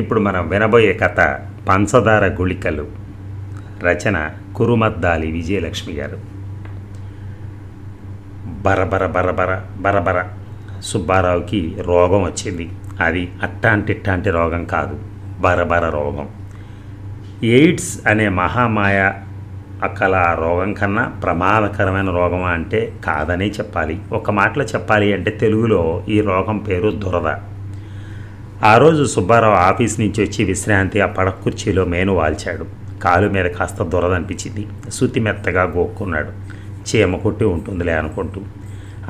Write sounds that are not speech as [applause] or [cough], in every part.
ఇప్పుడు మనం వినబోయే కథ పంచదార గుళికలు రచన కురుమద్దాలి విజయలక్ష్మి గారు బరబర బరబర బరబర సుబ్బారావుకి రోగం వచ్చింది అది అట్టాంటిట్టాంటి రోగం కాదు బరబర రోగం ఎయిడ్స్ అనే మహామాయ అక్కల రోగం కన్నా ప్రమాదకరమైన రోగం అంటే కాదనే చెప్పాలి ఒక మాటలో చెప్పాలి అంటే తెలుగులో ఈ రోగం పేరు దురద ఆ రోజు సుబ్బారావు ఆఫీస్ నుంచి వచ్చి విశ్రాంతి ఆ పడ కుర్చీలో మేను వాల్చాడు కాలు మీద కాస్త దురదనిపించింది సుతి మెత్తగా గోక్కున్నాడు చీమ కొట్టి ఉంటుందిలే అనుకుంటూ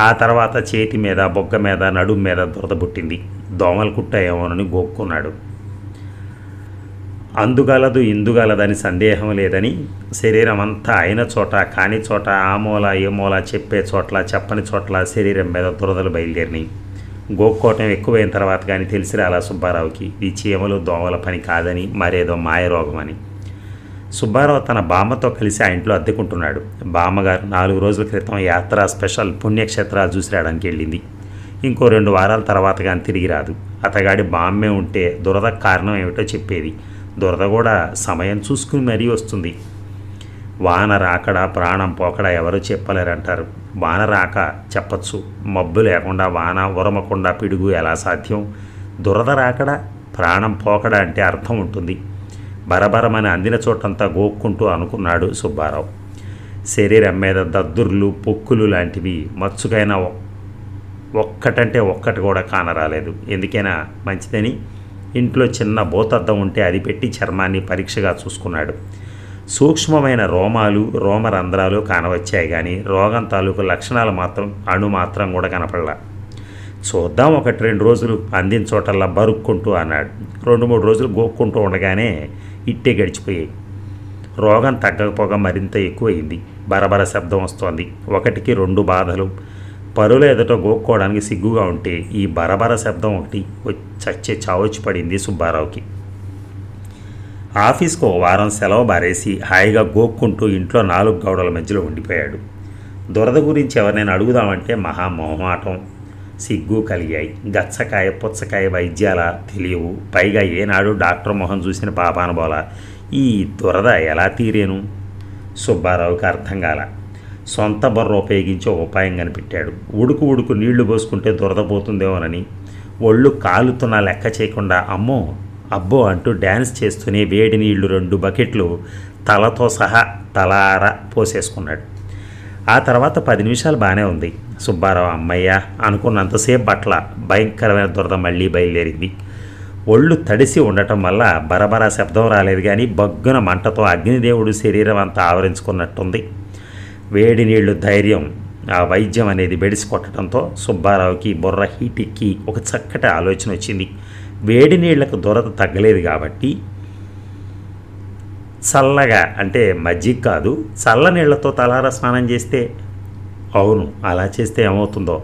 ఆ తర్వాత చేతి మీద బొగ్గ మీద నడుము మీద దురద పుట్టింది దోమలు కుట్టాయేమోనని గోక్కున్నాడు అందుగలదు ఇందుగలదని సందేహం లేదని శరీరం అంతా అయిన చోట కాని చోట ఆ మూల ఏ మూల చెప్పే చోట్ల చెప్పని చోట్ల శరీరం మీద దురదలు బయలుదేరినాయి గోక్కోటం ఎక్కువైన తర్వాత కానీ తెలిసి రాలా సుబ్బారావుకి ఈ చీమలు దోమల పని కాదని మరేదో మాయరోగమని సుబ్బారావు తన బామ్మతో కలిసి ఆ ఇంట్లో అద్దెకుంటున్నాడు బామ్మగారు నాలుగు రోజుల క్రితం యాత్ర స్పెషల్ పుణ్యక్షేత్రాలు చూసి రావడానికి వెళ్ళింది ఇంకో రెండు వారాల తర్వాత కానీ తిరిగి రాదు అతగాడి బామ్మే ఉంటే దురద కారణం ఏమిటో చెప్పేది దురద కూడా సమయం చూసుకుని మరీ వస్తుంది వాన రాకడా ప్రాణం పోకడా ఎవరు చెప్పలేరంటారు వాన రాక చెప్పచ్చు మబ్బు లేకుండా వాన ఉరమకుండా పిడుగు ఎలా సాధ్యం దురద రాకడా ప్రాణం పోకడా అంటే అర్థం ఉంటుంది బరబరమని అందిన చోటంతా గోక్కుంటూ అనుకున్నాడు సుబ్బారావు శరీరం మీద దద్దుర్లు పొక్కులు లాంటివి మచ్చుకైనా ఒక్కటంటే ఒక్కటి కూడా కానరాలేదు ఎందుకైనా మంచిదని ఇంట్లో చిన్న బోతద్దం ఉంటే అది పెట్టి చర్మాన్ని పరీక్షగా చూసుకున్నాడు సూక్ష్మమైన రోమాలు రోమరంధ్రాలు కానవచ్చాయి కానీ రోగం తాలూకు లక్షణాలు మాత్రం అణు మాత్రం కూడా కనపడలా చూద్దాం ఒకటి రెండు రోజులు అందిన చోటల్లా బరుక్కుంటూ అన్నాడు రెండు మూడు రోజులు గోక్కుంటూ ఉండగానే ఇట్టే గడిచిపోయాయి రోగం తగ్గకపోగా మరింత ఎక్కువైంది బరబర శబ్దం వస్తోంది ఒకటికి రెండు బాధలు పరుల ఎదుటో గోక్కోవడానికి సిగ్గుగా ఉంటే ఈ బరబర శబ్దం ఒకటి చచ్చే చావచ్చి పడింది సుబ్బారావుకి ఆఫీస్కు ఒక వారం సెలవు బారేసి హాయిగా గోక్కుంటూ ఇంట్లో నాలుగు గౌడల మధ్యలో ఉండిపోయాడు దురద గురించి ఎవరినైనా అడుగుదామంటే మహా మొహమాటం సిగ్గు కలిగాయి గచ్చకాయ పుచ్చకాయ వైద్యాల తెలియవు పైగా ఏనాడు డాక్టర్ మొహం చూసిన పాపానుబోల ఈ దురద ఎలా తీరేను సుబ్బారావుకి అర్థం కాల సొంత బర్ర ఉపయోగించి ఉపాయం కనిపెట్టాడు ఉడుకు ఉడుకు నీళ్లు పోసుకుంటే దురద పోతుందేమోనని ఒళ్ళు కాలుతున్నా లెక్క చేయకుండా అమ్మో అబ్బో అంటూ డ్యాన్స్ చేస్తూనే వేడి నీళ్లు రెండు బకెట్లు తలతో సహా తలార పోసేసుకున్నాడు ఆ తర్వాత పది నిమిషాలు బాగానే ఉంది సుబ్బారావు అమ్మయ్య అనుకున్నంతసేపు బట్ల భయంకరమైన దురద మళ్ళీ బయలుదేరింది ఒళ్ళు తడిసి ఉండటం వల్ల బరబరా శబ్దం రాలేదు కానీ బగ్గున మంటతో అగ్నిదేవుడు శరీరం అంతా ఆవరించుకున్నట్టుంది వేడి నీళ్లు ధైర్యం ఆ వైద్యం అనేది బెడిసి కొట్టడంతో సుబ్బారావుకి బుర్ర హీటిక్కి ఒక చక్కటి ఆలోచన వచ్చింది వేడి నీళ్లకు దొరత తగ్గలేదు కాబట్టి చల్లగా అంటే మజ్జిగ కాదు చల్ల నీళ్లతో తలార స్నానం చేస్తే అవును అలా చేస్తే ఏమవుతుందో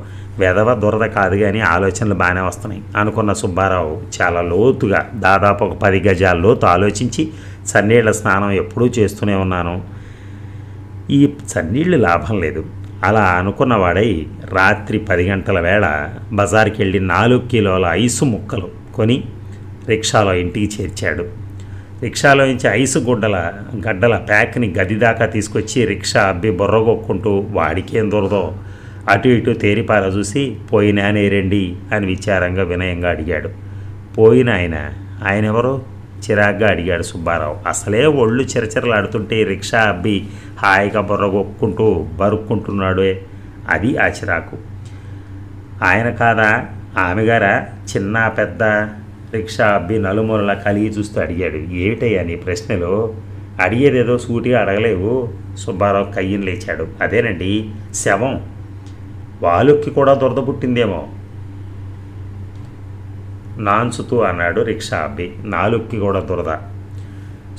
వెధవ దురద కాదు కానీ ఆలోచనలు బాగానే వస్తున్నాయి అనుకున్న సుబ్బారావు చాలా లోతుగా దాదాపు ఒక పది గజాల లోతు ఆలోచించి చన్నీళ్ళ స్నానం ఎప్పుడూ చేస్తూనే ఉన్నాను ఈ చన్నీళ్ళు లాభం లేదు అలా అనుకున్నవాడై రాత్రి పది గంటల వేళ బజార్కి వెళ్ళి నాలుగు కిలోల ఐసు ముక్కలు కొని రిక్షాలో ఇంటికి చేర్చాడు రిక్షాలో నుంచి ఐసు గుడ్డల గడ్డల ప్యాక్ని గది దాకా తీసుకొచ్చి రిక్షా అబ్బి బొర్రగొక్కుంటూ వాడికేం దొరదో అటు ఇటు తేరిపార చూసి పోయినానే రండి అని విచారంగా వినయంగా అడిగాడు పోయిన ఆయన ఆయన ఎవరు చిరాగ్గా అడిగాడు సుబ్బారావు అసలే ఒళ్ళు చిరచిరలాడుతుంటే రిక్షా అబ్బి హాయిగా కొక్కుంటూ బరుక్కుంటున్నాడే అది ఆ చిరాకు ఆయన కాదా ఆమెగారా చిన్న పెద్ద రిక్షా అబ్బి నలుమూలల కలిగి చూస్తూ అడిగాడు ఏమిటయ్యా నీ ప్రశ్నలు అడిగేదేదో సూటిగా అడగలేవు సుబ్బారావు కయ్యను లేచాడు అదేనండి శవం వాలుక్కి కూడా దురద పుట్టిందేమో నాన్సుతూ అన్నాడు రిక్షా అబ్బి నాలుక్కి కూడా దురద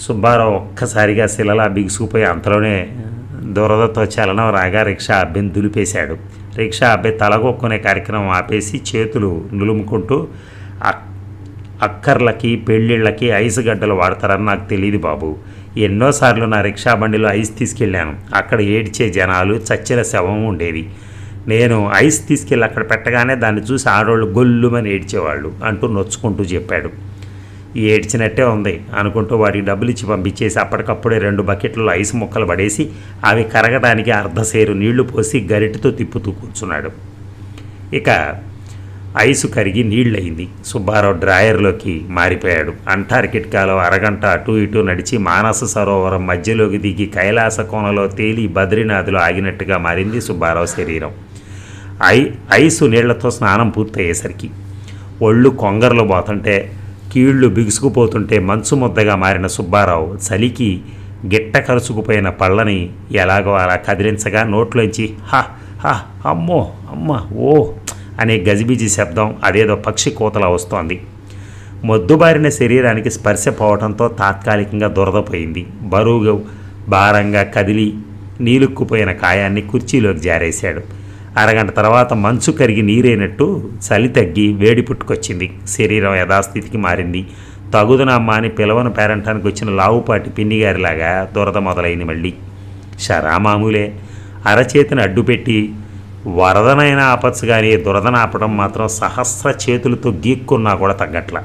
సుబ్బారావు ఒక్కసారిగా శిలలా బిగుసుకుపోయి అంతలోనే దురదతో చలనం రాగా రిక్షా అబ్బిని దులిపేశాడు రిక్షా అబ్బాయి తలగొక్కునే కార్యక్రమం ఆపేసి చేతులు నులుముకుంటూ అక్కర్లకి పెళ్ళిళ్ళకి ఐస్ గడ్డలు వాడతారని నాకు తెలియదు బాబు ఎన్నోసార్లు నా రిక్షా బండిలో ఐస్ తీసుకెళ్ళాను అక్కడ ఏడ్చే జనాలు చచ్చిన శవం ఉండేది నేను ఐస్ తీసుకెళ్ళి అక్కడ పెట్టగానే దాన్ని చూసి ఆడవాళ్ళు గొల్లుమని ఏడ్చేవాళ్ళు అంటూ నొచ్చుకుంటూ చెప్పాడు ఏడ్చినట్టే ఉంది అనుకుంటూ వాడికి డబ్బులు ఇచ్చి పంపించేసి అప్పటికప్పుడే రెండు బకెట్లలో ఐస్ ముక్కలు పడేసి అవి కరగడానికి అర్ధసేరు నీళ్లు పోసి గరిటితో తిప్పుతూ కూర్చున్నాడు ఇక ఐసు కరిగి నీళ్ళయింది సుబ్బారావు డ్రాయర్లోకి మారిపోయాడు అంటార్కిటికాలో అరగంట అటు ఇటు నడిచి మానస సరోవరం మధ్యలోకి దిగి కైలాస కోనలో తేలి బద్రీనాథ్లో ఆగినట్టుగా మారింది సుబ్బారావు శరీరం ఐ ఐసు నీళ్లతో స్నానం పూర్తయ్యేసరికి ఒళ్ళు కొంగర్లు పోతుంటే కీళ్లు బిగుసుకుపోతుంటే మంచు ముద్దగా మారిన సుబ్బారావు చలికి గిట్ట కరుచుకుపోయిన పళ్ళని ఎలాగో అలా కదిలించగా నోట్లోంచి హ హ అమ్మో అమ్మ ఓ అనే గజిబిజి శబ్దం అదేదో పక్షి కోతలా వస్తోంది మొద్దుబారిన శరీరానికి స్పర్శ పోవడంతో తాత్కాలికంగా దురదపోయింది బరువుగా భారంగా కదిలి నీలుక్కుపోయిన కాయాన్ని కుర్చీలోకి జారేశాడు అరగంట తర్వాత మంచు కరిగి నీరైనట్టు చలి తగ్గి వేడి పుట్టుకొచ్చింది శరీరం యథాస్థితికి మారింది తగుదున అని పిలవను పేరంటానికి వచ్చిన లావుపాటి పిన్నిగారిలాగా దురద మొదలైంది మళ్ళీ షరామామూలే అరచేతిని అడ్డుపెట్టి వరదనైనా ఆపచ్చు కానీ దురదన ఆపడం మాత్రం సహస్ర చేతులతో గీక్కున్నా కూడా తగ్గట్ల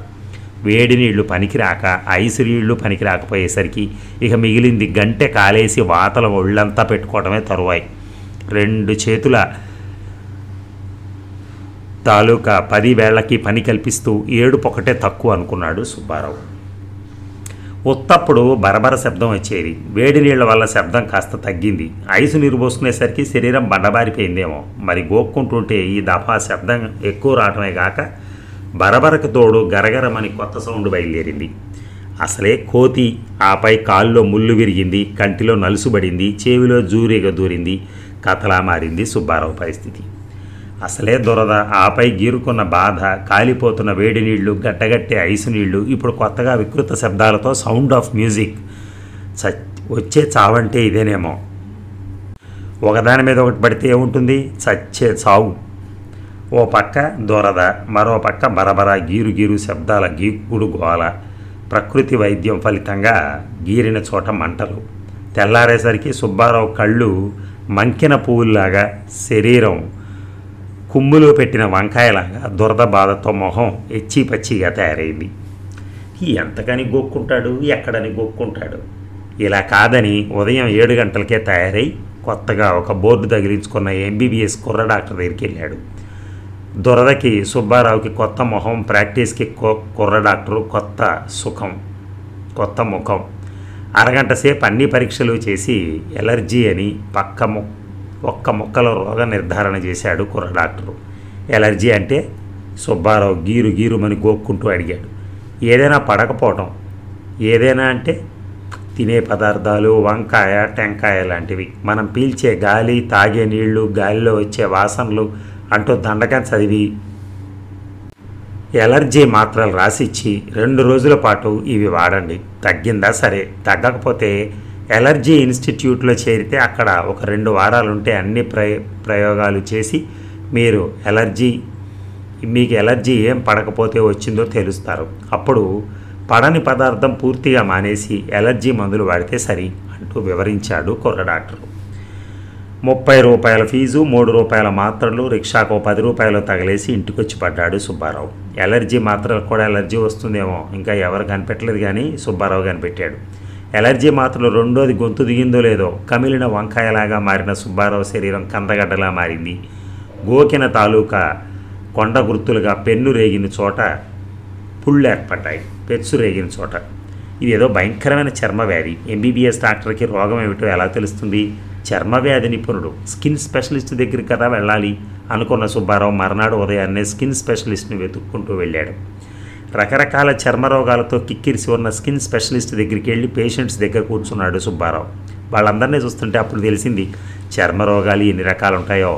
వేడి నీళ్లు పనికిరాక ఐసు నీళ్లు పనికి రాకపోయేసరికి ఇక మిగిలింది గంటె కాలేసి వాతల ఒళ్ళంతా పెట్టుకోవడమే తరువాయి రెండు చేతుల తాలూకా పదివేళ్లకి పని కల్పిస్తూ ఏడు ఒకటే తక్కువ అనుకున్నాడు సుబ్బారావు ఉత్తప్పుడు బరబర శబ్దం వచ్చేది వేడి నీళ్ల వల్ల శబ్దం కాస్త తగ్గింది ఐసు నీరు పోసుకునేసరికి శరీరం బండబారిపోయిందేమో మరి గోక్కుంటుంటే ఈ దఫా శబ్దం ఎక్కువ రావటమే కాక బరబరకు తోడు గరగరమని కొత్త సౌండ్ బయలుదేరింది అసలే కోతి ఆపై కాల్లో ముళ్ళు విరిగింది కంటిలో నలుసుబడింది చెవిలో జూరిగా దూరింది కథలా మారింది సుబ్బారావు పరిస్థితి అసలే దురద ఆపై గీరుకున్న బాధ కాలిపోతున్న వేడి నీళ్లు గట్టగట్టే ఐసు నీళ్లు ఇప్పుడు కొత్తగా వికృత శబ్దాలతో సౌండ్ ఆఫ్ మ్యూజిక్ చ వచ్చే చావంటే ఇదేనేమో ఒకదాని మీద ఒకటి పడితే ఏముంటుంది చచ్చే చావు ఓ పక్క దొరద మరో పక్క బరబరా గీరు గీరు శబ్దాల గీకుడు గోల ప్రకృతి వైద్యం ఫలితంగా గీరిన చోట మంటలు తెల్లారేసరికి సుబ్బారావు కళ్ళు మంకిన పువ్వుల్లాగా శరీరం కుమ్ములో పెట్టిన వంకాయలాగా దురద బాధతో మొహం ఎచ్చి పచ్చిగా తయారైంది ఎంతకని గొక్కుంటాడు ఎక్కడని గొక్కుంటాడు ఇలా కాదని ఉదయం ఏడు గంటలకే తయారై కొత్తగా ఒక బోర్డు తగిలించుకున్న ఎంబీబీఎస్ కుర్ర డాక్టర్ దగ్గరికి వెళ్ళాడు దురదకి సుబ్బారావుకి కొత్త మొహం ప్రాక్టీస్కి కుర్ర డాక్టరు కొత్త సుఖం కొత్త ముఖం అరగంట సేపు అన్ని పరీక్షలు చేసి ఎలర్జీ అని పక్క ఒక్క మొక్కలో రోగ నిర్ధారణ చేశాడు కుర్ర డాక్టరు ఎలర్జీ అంటే సుబ్బారావు గీరు గీరుమని గోక్కుంటూ అడిగాడు ఏదైనా పడకపోవటం ఏదైనా అంటే తినే పదార్థాలు వంకాయ టెంకాయ లాంటివి మనం పీల్చే గాలి తాగే నీళ్లు గాలిలో వచ్చే వాసనలు అంటూ దండకం చదివి ఎలర్జీ మాత్రలు రాసిచ్చి రెండు రోజుల పాటు ఇవి వాడండి తగ్గిందా సరే తగ్గకపోతే ఎలర్జీ ఇన్స్టిట్యూట్లో చేరితే అక్కడ ఒక రెండు వారాలు ఉంటే అన్ని ప్రయ ప్రయోగాలు చేసి మీరు ఎలర్జీ మీకు ఎలర్జీ ఏం పడకపోతే వచ్చిందో తెలుస్తారు అప్పుడు పడని పదార్థం పూర్తిగా మానేసి ఎలర్జీ మందులు వాడితే సరి అంటూ వివరించాడు కుర్ర డాక్టరు ముప్పై రూపాయల ఫీజు మూడు రూపాయల మాత్రలు రిక్షాకు పది రూపాయలు తగిలేసి ఇంటికొచ్చి పడ్డాడు సుబ్బారావు ఎలర్జీ మాత్రలు కూడా ఎలర్జీ వస్తుందేమో ఇంకా ఎవరు కనిపెట్టలేదు కానీ సుబ్బారావు కనిపెట్టాడు ఎలర్జీ మాత్రం రెండోది గొంతు దిగిందో లేదో కమిలిన వంకాయలాగా మారిన సుబ్బారావు శరీరం కందగడ్డలా మారింది గోకిన తాలూకా కొండ గుర్తులుగా పెన్ను రేగిన చోట పుళ్ళు ఏర్పడ్డాయి పెచ్చు రేగిన చోట ఇదేదో భయంకరమైన చర్మ వ్యాధి ఎంబీబీఎస్ డాక్టర్కి రోగం ఏమిటో ఎలా తెలుస్తుంది చర్మ వ్యాధి నిపుణుడు స్కిన్ స్పెషలిస్ట్ దగ్గరికి కదా వెళ్ళాలి అనుకున్న సుబ్బారావు మర్నాడు ఉదయాన్నే స్కిన్ స్పెషలిస్ట్ని వెతుక్కుంటూ వెళ్ళాడు రకరకాల చర్మ రోగాలతో కిక్కిరిసి ఉన్న స్కిన్ స్పెషలిస్ట్ దగ్గరికి వెళ్ళి పేషెంట్స్ దగ్గర కూర్చున్నాడు సుబ్బారావు వాళ్ళందరినీ చూస్తుంటే అప్పుడు తెలిసింది చర్మ రోగాలు ఎన్ని రకాలు ఉంటాయో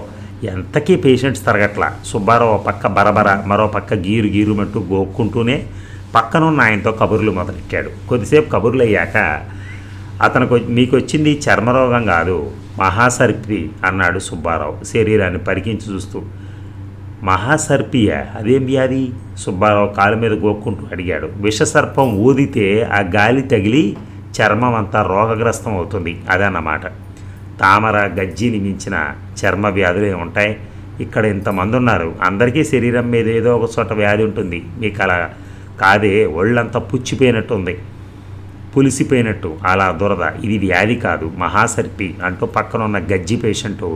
ఎంతకీ పేషెంట్స్ తరగట్ల సుబ్బారావు పక్క బరబర మరో పక్క గీరు గీరుమంటూ గోక్కుంటూనే పక్కనున్న ఆయనతో కబుర్లు మొదలెట్టాడు కొద్దిసేపు కబుర్లు అయ్యాక అతనికి మీకు వచ్చింది చర్మరోగం కాదు మహాసర్పి అన్నాడు సుబ్బారావు శరీరాన్ని పరికించి చూస్తూ మహాసర్పియ అదేం వ్యాధి సుబ్బారావు కాలు మీద గోక్కుంటూ అడిగాడు విషసర్పం ఊదితే ఆ గాలి తగిలి చర్మం అంతా రోగగ్రస్తం అవుతుంది అదన్నమాట తామర గజ్జిని మించిన చర్మ వ్యాధులు ఉంటాయి ఇక్కడ ఇంతమంది ఉన్నారు అందరికీ శరీరం మీద ఏదో ఒక చోట వ్యాధి ఉంటుంది మీకు అలా కాదే ఒళ్ళంతా పుచ్చిపోయినట్టుంది పులిసిపోయినట్టు అలా దురద ఇది వ్యాధి కాదు మహాసర్పి అంటూ పక్కన ఉన్న గజ్జి పేషెంటు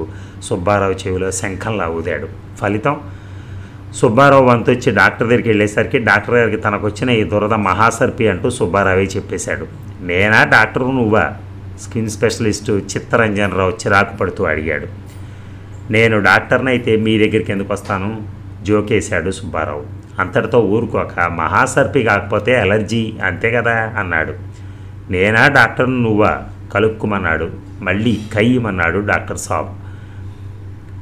సుబ్బారావు చెవిలో శంఖంలా ఊదాడు ఫలితం సుబ్బారావు వచ్చి డాక్టర్ దగ్గరికి వెళ్ళేసరికి డాక్టర్ గారికి తనకు వచ్చిన ఈ దురద మహాసర్పి అంటూ సుబ్బారావే చెప్పేశాడు నేనా డాక్టరు నువ్వా స్కిన్ స్పెషలిస్టు చిత్తరంజన్ రావు చిరాకు పడుతూ అడిగాడు నేను డాక్టర్ని అయితే మీ దగ్గరికి ఎందుకు వస్తాను జోకేశాడు సుబ్బారావు అంతటితో ఊరుకోక మహాసర్పి కాకపోతే అలర్జీ అంతే కదా అన్నాడు నేనా డాక్టర్ నువ్వా కలుక్కుమన్నాడు మళ్ళీ కయ్యమన్నాడు డాక్టర్ సాబ్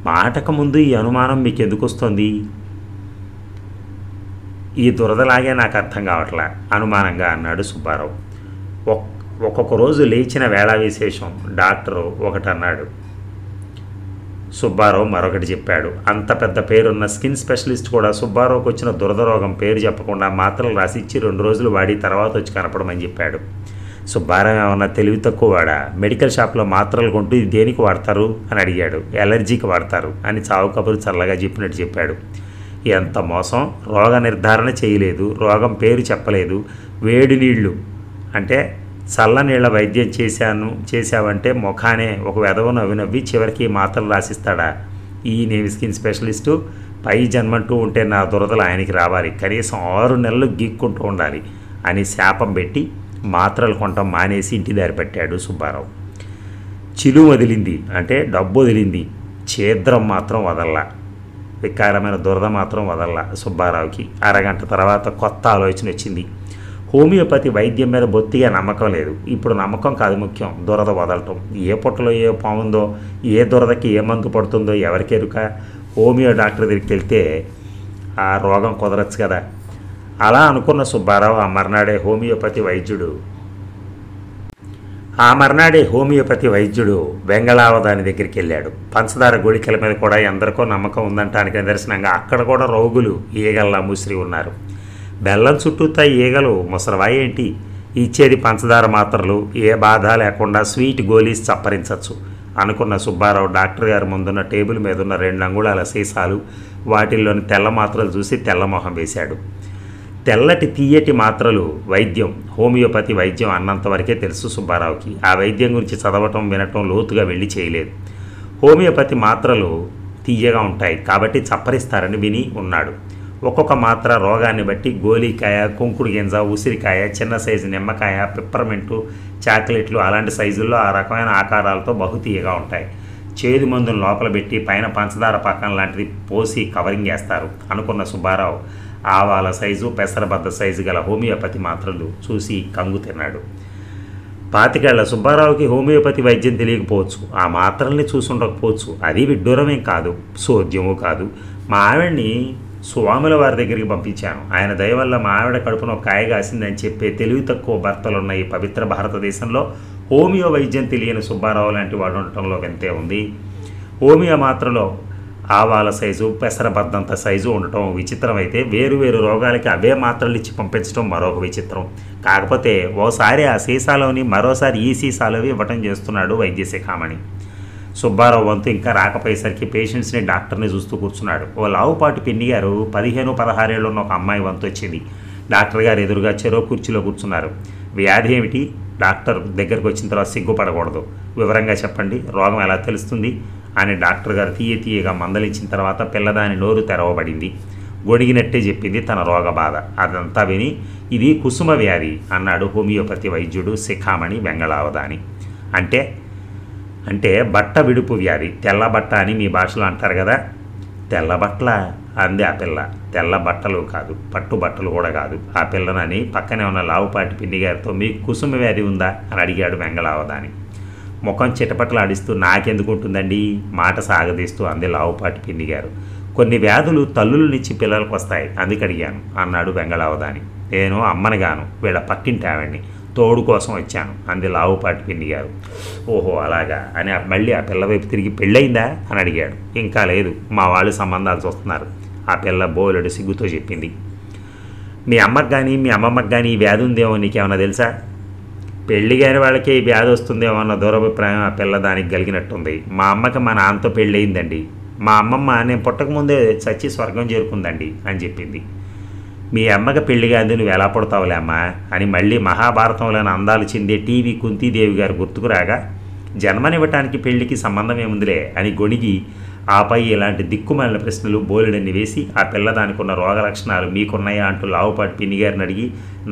మాటకు ముందు ఈ అనుమానం మీకు ఎందుకు వస్తుంది ఈ దురదలాగే నాకు అర్థం కావట్లా అనుమానంగా అన్నాడు సుబ్బారావు ఒక్కొక్క రోజు లేచిన వేళ విశేషం డాక్టరు ఒకటన్నాడు సుబ్బారావు మరొకటి చెప్పాడు అంత పెద్ద పేరున్న స్కిన్ స్పెషలిస్ట్ కూడా సుబ్బారావుకు వచ్చిన దురద రోగం పేరు చెప్పకుండా మాత్రలు రాసిచ్చి రెండు రోజులు వాడి తర్వాత వచ్చి కనపడమని చెప్పాడు భారంగా ఉన్న తెలివి తక్కువ వాడ మెడికల్ షాప్లో మాత్రలు కొంటూ ఇది దేనికి వాడతారు అని అడిగాడు ఎలర్జీకి వాడతారు అని చావు కబురు చల్లగా చెప్పినట్టు చెప్పాడు ఎంత మోసం రోగ నిర్ధారణ చేయలేదు రోగం పేరు చెప్పలేదు వేడి నీళ్లు అంటే చల్ల నీళ్ల వైద్యం చేశాను చేశావంటే ముఖానే ఒక వెధవ నవ్వి నవ్వి చివరికి మాత్రలు రాసిస్తాడా ఈ నేవి స్కిన్ స్పెషలిస్టు పై జన్మంటూ ఉంటే నా దురదలు ఆయనకి రావాలి కనీసం ఆరు నెలలు గీక్కుంటూ ఉండాలి అని శాపం పెట్టి మాత్రలు కొనటం మానేసి ఇంటి దారి పెట్టాడు సుబ్బారావు చిలు వదిలింది అంటే డబ్బు వదిలింది ఛేద్రం మాత్రం వదల్లా వికారమైన దురద మాత్రం వదల్లా సుబ్బారావుకి అరగంట తర్వాత కొత్త ఆలోచన వచ్చింది హోమియోపతి వైద్యం మీద బొత్తిగా నమ్మకం లేదు ఇప్పుడు నమ్మకం కాదు ముఖ్యం దురద వదలటం ఏ పుట్టలో ఏ పాముందో ఏ దురదకి ఏ మందు పడుతుందో ఎవరికెరుక హోమియో డాక్టర్ దగ్గరికి వెళ్తే ఆ రోగం కుదరచ్చు కదా అలా అనుకున్న సుబ్బారావు ఆ మర్నాడే హోమియోపతి వైద్యుడు ఆ మర్నాడే హోమియోపతి వైద్యుడు వెంగళావదాని దగ్గరికి వెళ్ళాడు పంచదార గోళికల మీద కూడా ఎందరికో నమ్మకం ఉందంటానికి నిదర్శనంగా అక్కడ కూడా రోగులు ఈగల్లా ముసిరి ఉన్నారు బెల్లం చుట్టూతా ఈగలు ముసరవాయి ఏంటి ఇచ్చేది పంచదార మాత్రలు ఏ బాధ లేకుండా స్వీట్ గోలీస్ చప్పరించవచ్చు అనుకున్న సుబ్బారావు డాక్టర్ గారి ముందున్న టేబుల్ మీద ఉన్న రెండు అంగుళాల సీసాలు వాటిల్లోని తెల్ల మాత్రలు చూసి తెల్లమొహం వేశాడు తెల్లటి తీయటి మాత్రలు వైద్యం హోమియోపతి వైద్యం అన్నంత వరకే తెలుసు సుబ్బారావుకి ఆ వైద్యం గురించి చదవటం వినటం లోతుగా వెళ్ళి చేయలేదు హోమియోపతి మాత్రలు తీయగా ఉంటాయి కాబట్టి చప్పరిస్తారని విని ఉన్నాడు ఒక్కొక్క మాత్ర రోగాన్ని బట్టి గోలీకాయ కుంకుడు గింజ ఉసిరికాయ చిన్న సైజు నిమ్మకాయ పిప్పర్మెంటు చాక్లెట్లు అలాంటి సైజుల్లో ఆ రకమైన ఆకారాలతో బహుతీయగా ఉంటాయి చేదు మందును లోపల పెట్టి పైన పంచదార పాకం లాంటిది పోసి కవరింగ్ వేస్తారు అనుకున్న సుబ్బారావు ఆవాల సైజు పెసరబద్ద సైజు గల హోమియోపతి మాత్రలు చూసి కంగు తిన్నాడు పాతికేళ్ల సుబ్బారావుకి హోమియోపతి వైద్యం తెలియకపోవచ్చు ఆ మాత్రల్ని చూసుండకపోవచ్చు అది విడ్డూరమేం కాదు సోద్యము కాదు మా ఆవిడ్ని స్వాముల వారి దగ్గరికి పంపించాను ఆయన దయ వల్ల మా ఆవిడ కడుపున కాయ కాసిందని చెప్పే తెలివి తక్కువ భర్తలున్న ఈ పవిత్ర భారతదేశంలో హోమియో వైద్యం తెలియని సుబ్బారావు లాంటి వాడు ఉండటంలో వింతే ఉంది హోమియో మాత్రలో ఆవాల సైజు పెసరబద్దంత సైజు ఉండటం విచిత్రం అయితే వేరు వేరు రోగాలకి అవే మాత్రలు ఇచ్చి పంపించడం మరొక విచిత్రం కాకపోతే ఓసారి ఆ సీసాలోని మరోసారి ఈ సీసాలోవి ఇవ్వటం చేస్తున్నాడు వైద్య సుబ్బారావు వంతు ఇంకా రాకపోయేసరికి పేషెంట్స్ని డాక్టర్ని చూస్తూ కూర్చున్నాడు ఓ లావుపాటి పిన్ని గారు పదిహేను పదహారేళ్ళు ఉన్న ఒక అమ్మాయి వంతు వచ్చింది డాక్టర్ గారు ఎదురుగా చెరో కుర్చీలో కూర్చున్నారు వ్యాధి ఏమిటి డాక్టర్ దగ్గరకు వచ్చిన తర్వాత సిగ్గుపడకూడదు వివరంగా చెప్పండి రోగం ఎలా తెలుస్తుంది అని డాక్టర్ గారు తీయ తీయగా మందలిచ్చిన తర్వాత పిల్లదాని నోరు తెరవబడింది గొడిగినట్టే చెప్పింది తన రోగ బాధ అదంతా విని ఇది కుసుమ వ్యాధి అన్నాడు హోమియోపతి వైద్యుడు శిఖామణి వెంగళావదాని అంటే అంటే బట్ట విడుపు వ్యాధి తెల్లబట్ట అని మీ భాషలో అంటారు కదా తెల్లబట్టల అంది ఆ పిల్ల తెల్ల బట్టలు కాదు పట్టు బట్టలు కూడా కాదు ఆ పిల్లనని పక్కనే ఉన్న లావుపాటి పిండి గారితో మీకు కుసుమ వ్యాధి ఉందా అని అడిగాడు వెంగళావదాని ముఖం చిటపటలాడిస్తూ నాకెందుకు ఉంటుందండి మాట సాగదీస్తూ అంది లావుపాటి పిండి గారు కొన్ని వ్యాధులు తల్లుల నుంచి పిల్లలకు వస్తాయి అందుకడిగాను అన్నాడు వెంగళావదాని నేను గాను వీళ్ళ పక్కింటి ఆవిడ్ని తోడు కోసం వచ్చాను అంది లావుపాటి పిండి గారు ఓహో అలాగా అని మళ్ళీ ఆ పిల్ల వైపు తిరిగి పెళ్ళయిందా అని అడిగాడు ఇంకా లేదు మా వాళ్ళు సంబంధాలు చూస్తున్నారు ఆ పిల్ల బోలెడు సిగ్గుతో చెప్పింది మీ అమ్మకు కానీ మీ అమ్మమ్మకి కానీ ఈ వ్యాధి ఉందేమో నీకేమైనా తెలుసా పెళ్లి కాని వాళ్ళకి వ్యాధి వస్తుందేమో అన్న దూరభిప్రాయం ఆ పిల్ల దానికి కలిగినట్టుంది మా అమ్మకి మా నాన్నతో పెళ్ళయిందండి మా అమ్మమ్మ నేను పుట్టకముందే చచ్చి స్వర్గం చేరుకుందండి అని చెప్పింది మీ అమ్మకి పెళ్లి కాదు నువ్వు ఎలా పడతావులే అమ్మ అని మళ్ళీ మహాభారతంలోని అందాలు చెందే టీవీ కుంతీదేవి గారు గుర్తుకురాగా జన్మనివ్వటానికి పెళ్లికి సంబంధం ఏముందిలే అని గొణిగి ఆపై ఇలాంటి దిక్కుమైన ప్రశ్నలు బోలెడన్ని వేసి ఆ పిల్ల ఉన్న రోగ లక్షణాలు మీకున్నాయా అంటూ లావుపాటి పిన్ని గారిని అడిగి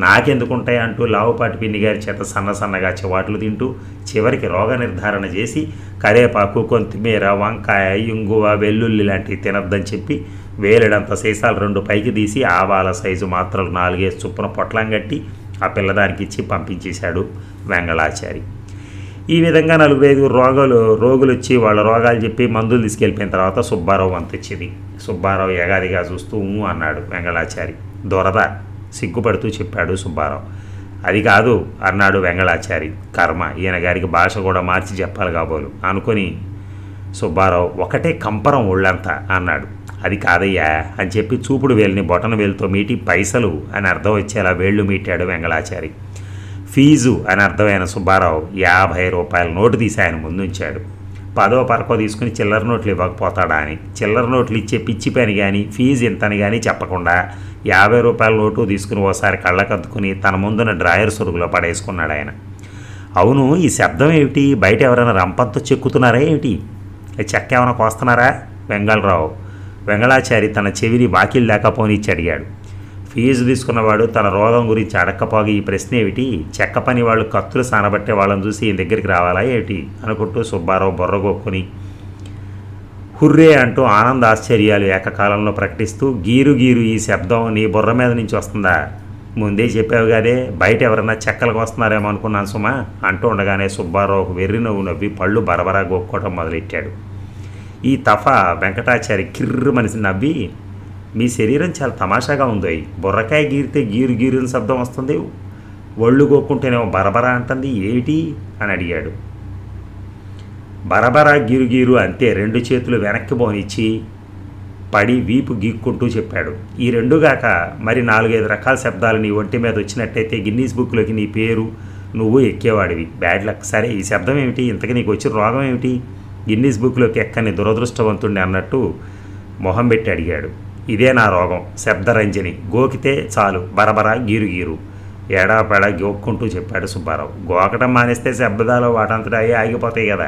నాకెందుకుంటాయా అంటూ లావుపాటి పిన్ని గారి చేత సన్న సన్నగా చెవాట్లు తింటూ చివరికి రోగ నిర్ధారణ చేసి కరేపాకు కొంతిమీర వంకాయ ఇంగువ వెల్లుల్లి లాంటివి తినద్దని చెప్పి వేలడంత సీసాలు రెండు పైకి తీసి ఆవాల సైజు మాత్రలు నాలుగేసి చుప్పున పొట్లం కట్టి ఆ పిల్లదానికి ఇచ్చి పంపించేశాడు వెంగళాచారి ఈ విధంగా నలుగురు ఐదుగురు రోగాలు రోగులు వచ్చి వాళ్ళ రోగాలు చెప్పి మందులు తీసుకెళ్ళిపోయిన తర్వాత సుబ్బారావు వంతొచ్చింది సుబ్బారావు ఏగాదిగా చూస్తూ అన్నాడు వెంగళాచారి దొరద సిగ్గుపడుతూ చెప్పాడు సుబ్బారావు అది కాదు అన్నాడు వెంగళాచారి కర్మ ఈయన గారికి భాష కూడా మార్చి చెప్పాలి కాబోలు అనుకొని సుబ్బారావు ఒకటే కంపరం ఒళ్ళంతా అన్నాడు అది కాదయ్యా అని చెప్పి చూపుడు వేలిని బొటన వేలుతో మీటి పైసలు అని అర్థం వచ్చేలా వేళ్ళు మీటాడు వెంగళాచారి ఫీజు అని అర్థమైన సుబ్బారావు యాభై రూపాయల నోటు తీసి ఆయన ముందుంచాడు పదో పరకో తీసుకుని చిల్లర నోట్లు ఇవ్వకపోతాడా అని చిల్లర నోట్లు ఇచ్చే పిచ్చి పని కానీ ఫీజు ఇంతని కానీ చెప్పకుండా యాభై రూపాయల నోటు తీసుకుని ఓసారి కళ్ళకద్దుకుని తన ముందున డ్రాయర్ సొరుగులో పడేసుకున్నాడు ఆయన అవును ఈ శబ్దం ఏమిటి బయట ఎవరైనా రంపంతో చెక్కుతున్నారా ఏమిటి చెక్క ఏమైనా కోస్తున్నారా వెంగళరావు వెంగళాచారి తన చెవిని వాకిల్ లేకపోనిచ్చి అడిగాడు ఫీజు తీసుకున్నవాడు తన రోగం గురించి అడక్కపోగా ఈ ప్రశ్న ఏమిటి చెక్క పని వాళ్ళు కత్తులు సానబట్టే వాళ్ళని చూసి ఈయన దగ్గరికి రావాలా ఏమిటి అనుకుంటూ సుబ్బారావు బొర్రగొక్కుని హుర్రే అంటూ ఆనంద ఆశ్చర్యాలు ఏకకాలంలో ప్రకటిస్తూ గీరు గీరు ఈ శబ్దం నీ బుర్ర మీద నుంచి వస్తుందా ముందే చెప్పావు కాదే బయట ఎవరైనా చెక్కలకు వస్తున్నారేమో అనుకున్నాను సుమా అంటూ ఉండగానే సుబ్బారావు వెర్రి నవ్వు నవ్వి పళ్ళు బరబరా గొక్కోవటం మొదలెట్టాడు ఈ తఫా వెంకటాచారి కిర్రు మనిషి నవ్వి మీ శరీరం చాలా తమాషాగా ఉంది బుర్రకాయ గీరితే గీరు గీరిన శబ్దం వస్తుంది ఒళ్ళు గోక్కుంటేనేమో బరబరా అంటుంది ఏమిటి అని అడిగాడు బరబరా గీరు గీరు అంతే రెండు చేతులు వెనక్కి పోనిచ్చి పడి వీపు గీక్కుంటూ చెప్పాడు ఈ రెండు గాక మరి నాలుగైదు రకాల శబ్దాలు నీ ఒంటి మీద వచ్చినట్టయితే గిన్నీస్ బుక్లోకి నీ పేరు నువ్వు ఎక్కేవాడివి బ్యాడ్ లక్ సరే ఈ శబ్దం ఏమిటి ఇంతకీ నీకు వచ్చిన రోగం ఏమిటి గిన్నీస్ బుక్లోకి ఎక్కని దురదృష్టవంతుండే అన్నట్టు మొహం పెట్టి అడిగాడు ఇదే నా రోగం శబ్దరంజని గోకితే చాలు బరబరా గీరు గీరు ఏడాపెడా గోక్కుంటూ చెప్పాడు సుబ్బారావు గోకటం మానేస్తే శబ్దాలు వాటంతటా అయ్యి ఆగిపోతాయి కదా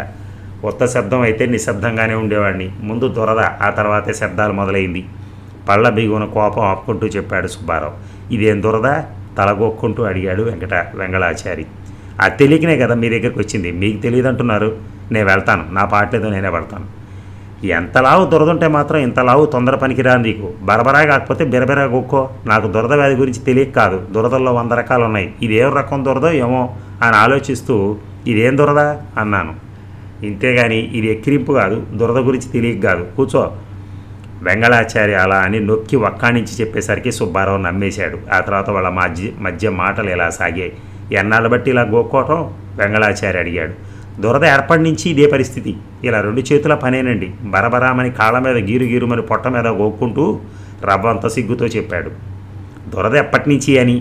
కొత్త శబ్దం అయితే నిశ్శబ్దంగానే ఉండేవాడిని ముందు దొరద ఆ తర్వాతే శబ్దాలు మొదలైంది పళ్ళ బిగున కోపం ఆపుకుంటూ చెప్పాడు సుబ్బారావు ఇదేం దొరద తలగొక్కుంటూ అడిగాడు వెంకట వెంగళాచారి ఆ తెలియకనే కదా మీ దగ్గరికి వచ్చింది మీకు తెలియదు అంటున్నారు నేను వెళ్తాను నా పాటలేదో నేనే పడతాను ఎంతలావు ఉంటే మాత్రం ఇంతలావు తొందర పనికిరా నీకు బరబరా కాకపోతే బిరబిరా గొక్కో నాకు దురద వ్యాధి గురించి తెలియక కాదు దురదల్లో వంద రకాలు ఉన్నాయి ఇదేం రకం దురదో ఏమో అని ఆలోచిస్తూ ఇదేం దురద అన్నాను ఇంతేగాని ఇది ఎక్కిరింపు కాదు దురద గురించి తెలియక కాదు కూర్చో వెంగళాచార్య అలా అని నొక్కి నుంచి చెప్పేసరికి సుబ్బారావు నమ్మేశాడు ఆ తర్వాత వాళ్ళ మధ్య మధ్య మాటలు ఇలా సాగాయి ఎన్నాళ్ళు బట్టి ఇలా గోక్కోవటం వెంగళాచార్య అడిగాడు దురద ఏర్పడి నుంచి ఇదే పరిస్థితి ఇలా రెండు చేతుల పనేనండి బరబరామని కాళ్ళ మీద గీరు గీరుమని పొట్ట మీద గోక్కుంటూ రవ్వంత సిగ్గుతో చెప్పాడు దురద ఎప్పటి నుంచి అని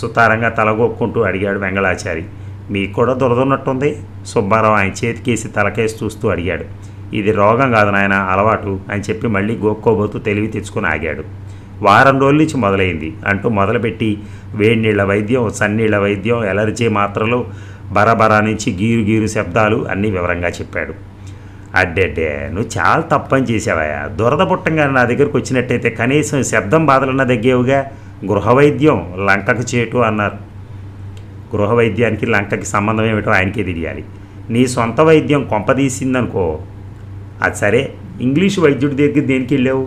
సుతారంగా తలగొక్కుంటూ అడిగాడు వెంగళాచారి మీకు కూడా దురద ఉన్నట్టుంది సుబ్బారావు ఆయన చేతికేసి తలకేసి చూస్తూ అడిగాడు ఇది రోగం కాదు నాయన అలవాటు అని చెప్పి మళ్ళీ గోక్కోబోతూ తెలివి తెచ్చుకుని ఆగాడు వారం రోజుల నుంచి మొదలైంది అంటూ మొదలుపెట్టి వేడి నీళ్ల వైద్యం సన్నీళ్ల వైద్యం ఎలర్జీ మాత్రలు బరబరా నుంచి గీరు గీరు శబ్దాలు అన్నీ వివరంగా చెప్పాడు అడ్డెడ్డే నువ్వు చాలా తప్పని చేసావయ్యా దురద పుట్టంగా నా దగ్గరకు వచ్చినట్టయితే కనీసం శబ్దం బాధలన్న దగ్గేవుగా గృహవైద్యం లంకకు చేటు అన్నారు గృహవైద్యానికి లంకకి సంబంధం ఏమిటో ఆయనకే తెలియాలి నీ సొంత వైద్యం కొంపదీసిందనుకో అది సరే ఇంగ్లీష్ వైద్యుడి దగ్గర దేనికి వెళ్ళావు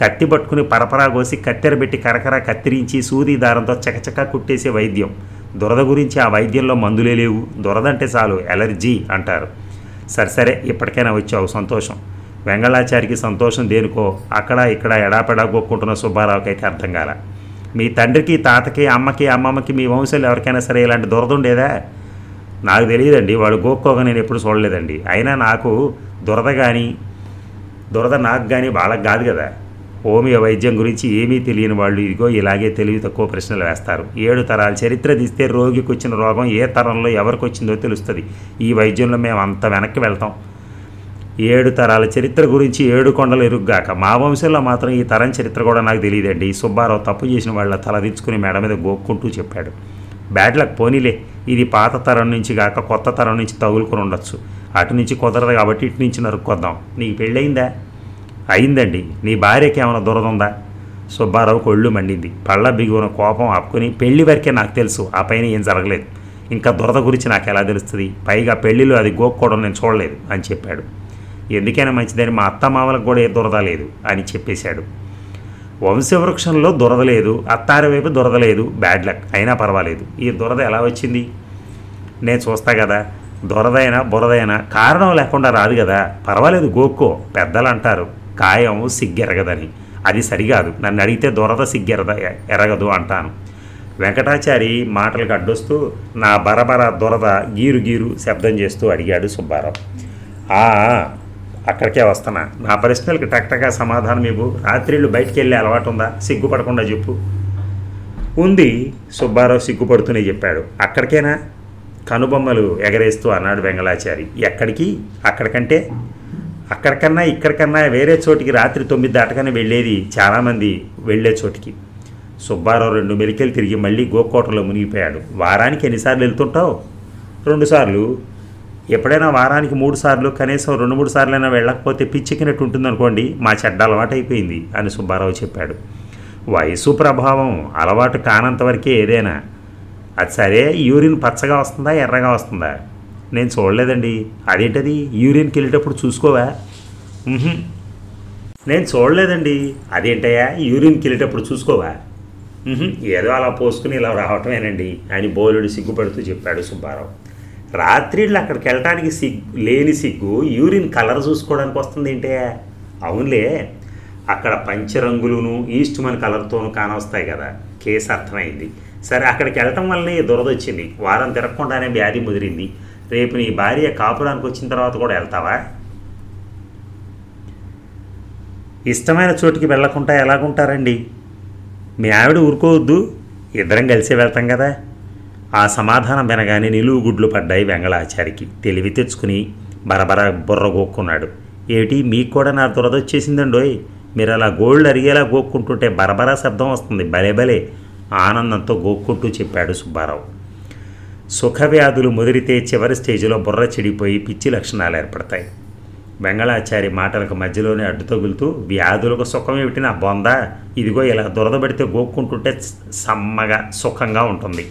కత్తి పట్టుకుని పరపరా కోసి కత్తెర పెట్టి కరకర కత్తిరించి సూది దారంతో చకచకా కుట్టేసే వైద్యం దురద గురించి ఆ వైద్యంలో మందులే లేవు దురదంటే చాలు ఎలర్జీ అంటారు సరే సరే ఇప్పటికైనా వచ్చావు సంతోషం వెంగళాచారికి సంతోషం దేనికో అక్కడ ఇక్కడ ఎడాపెడా గొక్కుంటున్న సుబ్బారావుకి అయితే అర్థం కాల మీ తండ్రికి తాతకి అమ్మకి అమ్మమ్మకి మీ వంశాలు ఎవరికైనా సరే ఇలాంటి దురద ఉండేదా నాకు తెలియదండి వాళ్ళు గోక్కోగా నేను ఎప్పుడు చూడలేదండి అయినా నాకు దురద కానీ దురద నాకు కానీ వాళ్ళకి కాదు కదా హోమియో వైద్యం గురించి ఏమీ తెలియని వాళ్ళు ఇదిగో ఇలాగే తెలివి తక్కువ ప్రశ్నలు వేస్తారు ఏడు తరాల చరిత్ర తీస్తే రోగికి వచ్చిన రోగం ఏ తరంలో ఎవరికి వచ్చిందో తెలుస్తుంది ఈ వైద్యంలో మేము అంత వెనక్కి వెళ్తాం ఏడు తరాల చరిత్ర గురించి ఏడు కొండలు ఎరుగ్గాక మా వంశంలో మాత్రం ఈ తరం చరిత్ర కూడా నాకు తెలియదండి సుబ్బారావు తప్పు చేసిన వాళ్ళ తలదించుకుని మేడ మీద గోక్కుంటూ చెప్పాడు బ్యాడ్లకు పోనీలే ఇది పాత తరం నుంచి కాక కొత్త తరం నుంచి తగులుకొని ఉండొచ్చు అటు నుంచి కుదరదు కాబట్టి ఇటు నుంచి నరుక్కొద్దాం నీకు పెళ్ళయిందా అయిందండి నీ భార్యకి ఏమైనా ఉందా సుబ్బారావు కొళ్ళు మండింది పళ్ళ బిగువన కోపం ఆపుకొని పెళ్లి వరకే నాకు తెలుసు ఆ పైన ఏం జరగలేదు ఇంకా దురద గురించి నాకు ఎలా తెలుస్తుంది పైగా పెళ్లిలో అది గోక్కోవడం నేను చూడలేదు అని చెప్పాడు ఎందుకైనా మంచిదని మా అత్త మామలకు కూడా ఏ దురద లేదు అని చెప్పేశాడు వంశవృక్షంలో దురద లేదు అత్తారి వైపు దురద లేదు బ్యాడ్ లక్ అయినా పర్వాలేదు ఈ దురద ఎలా వచ్చింది నేను చూస్తా కదా దొరదైనా బురదైనా కారణం లేకుండా రాదు కదా పర్వాలేదు గోక్కో పెద్దలు అంటారు కాయం సిగ్గెరగదని అది సరికాదు నన్ను అడిగితే దొరద సిగ్గెరద ఎరగదు అంటాను వెంకటాచారి మాటలకు అడ్డొస్తూ నా బరబర దొరద గీరు గీరు శబ్దం చేస్తూ అడిగాడు సుబ్బారావు ఆ అక్కడికే వస్తున్నా నా ప్రశ్నలకు టక్టగా సమాధానం ఇవ్వు రాత్రిళ్ళు బయటికి వెళ్ళే అలవాటు ఉందా సిగ్గుపడకుండా చెప్పు ఉంది సుబ్బారావు సిగ్గుపడుతూనే చెప్పాడు అక్కడికేనా కనుబొమ్మలు ఎగరేస్తూ అన్నాడు వెంగళాచారి ఎక్కడికి అక్కడికంటే అక్కడికన్నా ఇక్కడికన్నా వేరే చోటికి రాత్రి తొమ్మిది దాటగానే వెళ్ళేది చాలామంది వెళ్ళే చోటికి సుబ్బారావు రెండు మెలికలు తిరిగి మళ్ళీ గోకోటలో మునిగిపోయాడు వారానికి ఎన్నిసార్లు వెళ్తుంటావు రెండుసార్లు ఎప్పుడైనా వారానికి మూడు సార్లు కనీసం రెండు మూడు సార్లైనా వెళ్ళకపోతే పిచ్చెక్కినట్టు ఉంటుందనుకోండి మా చెడ్డ అలవాటు అయిపోయింది అని సుబ్బారావు చెప్పాడు వయసు ప్రభావం అలవాటు కానంతవరకే ఏదైనా అది సరే యూరిన్ పచ్చగా వస్తుందా ఎర్రగా వస్తుందా నేను చూడలేదండి అదేంటది యూరియన్కి వెళ్ళేటప్పుడు చూసుకోవా నేను చూడలేదండి అదేంటయ్యా యూరిన్కి వెళ్ళేటప్పుడు చూసుకోవా ఏదో అలా పోసుకుని ఇలా రావటమేనండి అని బోలుడు సిగ్గుపడుతూ చెప్పాడు సుబ్బారావు రాత్రిళ్ళు అక్కడికి వెళ్ళటానికి సిగ్గు లేని సిగ్గు యూరిన్ కలర్ చూసుకోవడానికి వస్తుంది ఏంటే అవునులే అక్కడ పంచరంగులును ఈస్ట్ మన కలర్తోనూ కానొస్తాయి కదా కేసు అర్థమైంది సరే అక్కడికి వెళ్ళటం వల్లనే దురదొచ్చింది వారం తిరగకుండానే వ్యాధి ముదిరింది రేపు నీ భార్య కాపురానికి వచ్చిన తర్వాత కూడా వెళ్తావా ఇష్టమైన చోటికి వెళ్లకుండా ఎలాగుంటారండి మీ ఆవిడ ఊరుకోవద్దు ఇద్దరం కలిసి వెళ్తాం కదా ఆ సమాధానం వినగానే నిలువు గుడ్లు పడ్డాయి వెంగళాచారికి తెలివి తెచ్చుకుని బరబర బుర్ర గోక్కున్నాడు ఏటి మీకు కూడా నా దురదొచ్చేసిందండోయ్ మీరు అలా గోల్డ్ అరిగేలా గోక్కుంటుంటే బరబరా శబ్దం వస్తుంది భలే భలే ఆనందంతో గోక్కుంటూ చెప్పాడు సుబ్బారావు సుఖవ్యాధులు ముదిరితే చివరి స్టేజ్లో బుర్ర చెడిపోయి పిచ్చి లక్షణాలు ఏర్పడతాయి వెంగళాచారి మాటలకు మధ్యలోనే అడ్డు తగులుతూ వ్యాధులకు ఏమిటి నా బొంద ఇదిగో ఇలా దురదబడితే గోక్కుంటుంటే సమ్మగా సుఖంగా ఉంటుంది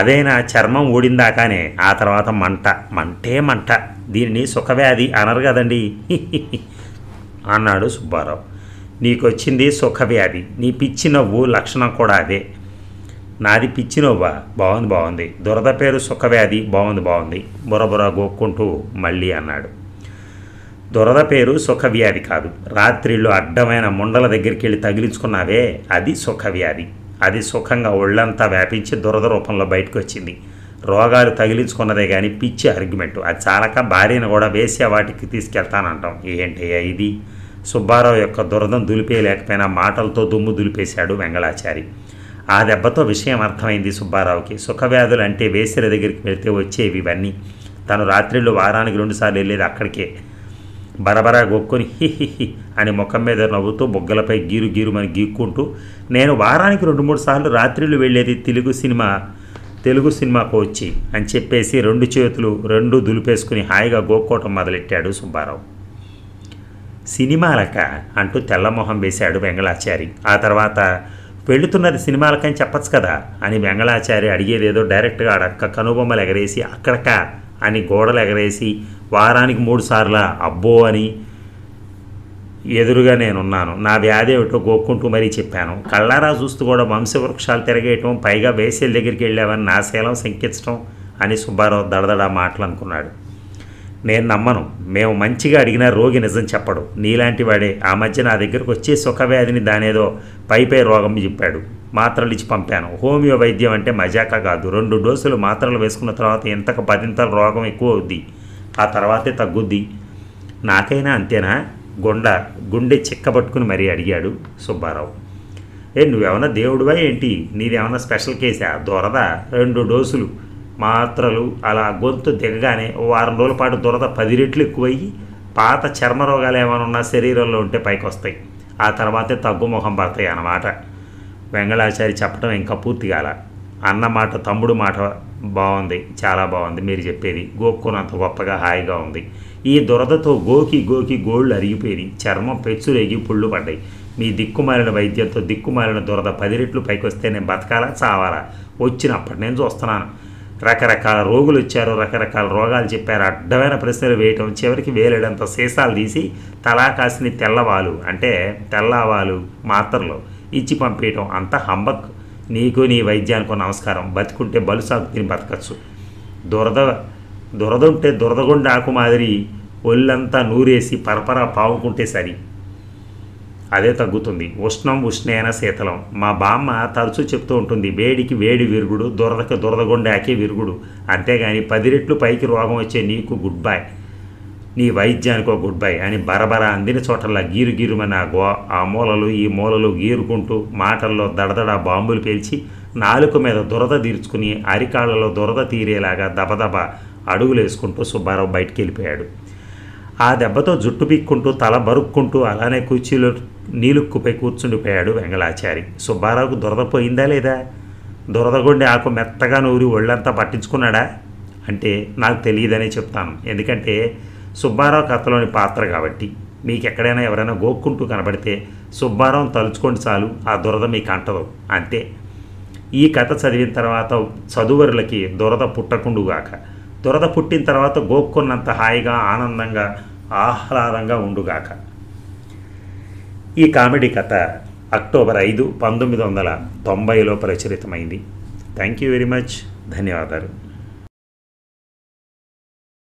అదే నా చర్మం ఊడిందాకానే ఆ తర్వాత మంట మంటే మంట దీనిని సుఖవ్యాధి అనరు కదండి [laughs] అన్నాడు సుబ్బారావు నీకొచ్చింది సుఖవ్యాధి నీ పిచ్చి నవ్వు లక్షణం కూడా అదే నాది పిచ్చినోవా బాగుంది బాగుంది దురద పేరు సుఖవ్యాధి బాగుంది బాగుంది బురబుర గోక్కుంటూ మళ్ళీ అన్నాడు దురద పేరు సుఖవ్యాధి కాదు రాత్రిళ్ళు అడ్డమైన ముండల దగ్గరికి వెళ్ళి తగిలించుకున్నావే అది సుఖవ్యాధి అది సుఖంగా ఒళ్ళంతా వ్యాపించి దురద రూపంలో బయటకు వచ్చింది రోగాలు తగిలించుకున్నదే కానీ పిచ్చి ఆర్గ్యుమెంట్ అది చాలక భార్యను కూడా వేసి వాటికి తీసుకెళ్తానంటాం ఏంటి ఇది సుబ్బారావు యొక్క దురదం దులిపేయలేకపోయినా మాటలతో దుమ్ము దులిపేశాడు వెంగళాచారి ఆ దెబ్బతో విషయం అర్థమైంది సుబ్బారావుకి సుఖవ్యాధులు అంటే వేసిర దగ్గరికి వెళ్తే వచ్చేవి ఇవన్నీ తను రాత్రిళ్ళు వారానికి రెండుసార్లు వెళ్ళేది అక్కడికే బరబరా గొక్కుని హిహిహి అని ముఖం మీద నవ్వుతూ బొగ్గలపై గీరు గీరుమని గీక్కుంటూ నేను వారానికి రెండు మూడు సార్లు రాత్రిళ్ళు వెళ్ళేది తెలుగు సినిమా తెలుగు సినిమాకు వచ్చి అని చెప్పేసి రెండు చేతులు రెండు దులిపేసుకుని హాయిగా గోక్కోవటం మొదలెట్టాడు సుబ్బారావు సినిమాలక అంటూ తెల్లమొహం వేశాడు వెంగళాచారి ఆ తర్వాత పెళ్ళుతున్నది సినిమాలకని చెప్పచ్చు కదా అని వెంగళాచారి అడిగేదేదో డైరెక్ట్గా అడక్క కనుబొమ్మలు ఎగరేసి అక్కడక్క అని గోడలు ఎగరేసి వారానికి మూడు అబ్బో అని ఎదురుగా నేనున్నాను నా వ్యాధి ఏమిటో గోక్కుంటూ మరీ చెప్పాను కళ్ళారా చూస్తూ కూడా వంశవృక్షాలు తిరగేయటం పైగా వేసేల దగ్గరికి వెళ్ళావని నా శీలం శంకించటం అని సుబ్బారావు దడదడా మాటలు అనుకున్నాడు నేను నమ్మను మేము మంచిగా అడిగినా రోగి నిజం చెప్పడు నీలాంటి వాడే ఆ మధ్య నా దగ్గరకు వచ్చి సుఖవ్యాధిని దానేదో పైపై రోగం చెప్పాడు మాత్రలు ఇచ్చి పంపాను హోమియో వైద్యం అంటే మజాకా కాదు రెండు డోసులు మాత్రలు వేసుకున్న తర్వాత ఇంతకు పదింతల రోగం ఎక్కువ అవుద్ది ఆ తర్వాతే తగ్గుద్ది నాకైనా అంతేనా గుండ గుండె చిక్కబట్టుకుని మరీ అడిగాడు సుబ్బారావు ఏ నువ్వేమన్నా దేవుడువా ఏంటి నీదేమన్నా స్పెషల్ కేసా దొరదా రెండు డోసులు మాత్రలు అలా గొంతు దిగగానే వారం రోజుల పాటు దురద పది రెట్లు ఎక్కువయ్యి పాత చర్మ రోగాలు ఏమైనా ఉన్నా శరీరంలో ఉంటే పైకి వస్తాయి ఆ తర్వాతే తగ్గు ముఖం పడతాయి అన్నమాట వెంగళాచారి చెప్పడం ఇంకా పూర్తి కాల అన్నమాట తమ్ముడు మాట బాగుంది చాలా బాగుంది మీరు చెప్పేది గోక్కునంత గొప్పగా హాయిగా ఉంది ఈ దురదతో గోకి గోకి గోళ్ళు అరిగిపోయి చర్మం పెచ్చురేగి పుళ్ళు పడ్డాయి మీ దిక్కుమాలిన వైద్యంతో దిక్కుమాలిన దురద పది రెట్లు పైకి వస్తే నేను బతకాలా చావాలా వచ్చినప్పటి నేను చూస్తున్నాను రకరకాల రోగులు వచ్చారు రకరకాల రోగాలు చెప్పారు అడ్డమైన ప్రశ్నలు వేయటం చివరికి వేలేడంత సీసాలు తీసి తలా కాసిని తెల్లవాలు అంటే తెల్లవాలు మాత్రలు ఇచ్చి పంపించటం అంత హంబక్ నీకు నీ వైద్యానికి నమస్కారం బతుకుంటే సాగు తిని బతకచ్చు దురద దురద ఉంటే దురదగుండాకు మాదిరి ఒళ్ళంతా నూరేసి పరపరా పావుకుంటే సరి అదే తగ్గుతుంది ఉష్ణం ఉష్ణేన శీతలం మా బామ్మ తరచూ చెప్తూ ఉంటుంది వేడికి వేడి విరుగుడు దురదకి దురదగొండాకే విరుగుడు అంతేగాని పది రెట్లు పైకి రోగం వచ్చే నీకు గుడ్ బై నీ వైద్యానికో గుడ్ బై అని బరబర అందిన చోటల్లా గీరు గీరుమని ఆ గో ఆ మూలలు ఈ మూలలు గీరుకుంటూ మాటల్లో దడదడ బాంబులు పేల్చి నాలుక మీద దురద తీర్చుకుని అరికాళ్లలో దురద తీరేలాగా దబదబ అడుగులు వేసుకుంటూ సుబ్బారావు బయటికి వెళ్ళిపోయాడు ఆ దెబ్బతో జుట్టు పీక్కుంటూ తల బరుక్కుంటూ అలానే కుర్చీలో నీలుక్కుపై కూర్చుండిపోయాడు వెంగళాచారి సుబ్బారావుకు దురద పోయిందా లేదా దురదగొండి ఆకు మెత్తగా నూరి ఒళ్ళంతా పట్టించుకున్నాడా అంటే నాకు తెలియదనే చెప్తాను ఎందుకంటే సుబ్బారావు కథలోని పాత్ర కాబట్టి మీకు ఎక్కడైనా ఎవరైనా గోక్కుంటూ కనబడితే సుబ్బారావు తలుచుకోండి చాలు ఆ దురద మీకు అంటదు అంతే ఈ కథ చదివిన తర్వాత చదువరులకి దురద పుట్టకుండుగాక దురద పుట్టిన తర్వాత గోక్కున్నంత హాయిగా ఆనందంగా ఆహ్లాదంగా ఉండుగాక ఈ కామెడీ కథ అక్టోబర్ ఐదు పంతొమ్మిది వందల తొంభైలో ప్రచురితమైంది థ్యాంక్ యూ వెరీ మచ్ ధన్యవాదాలు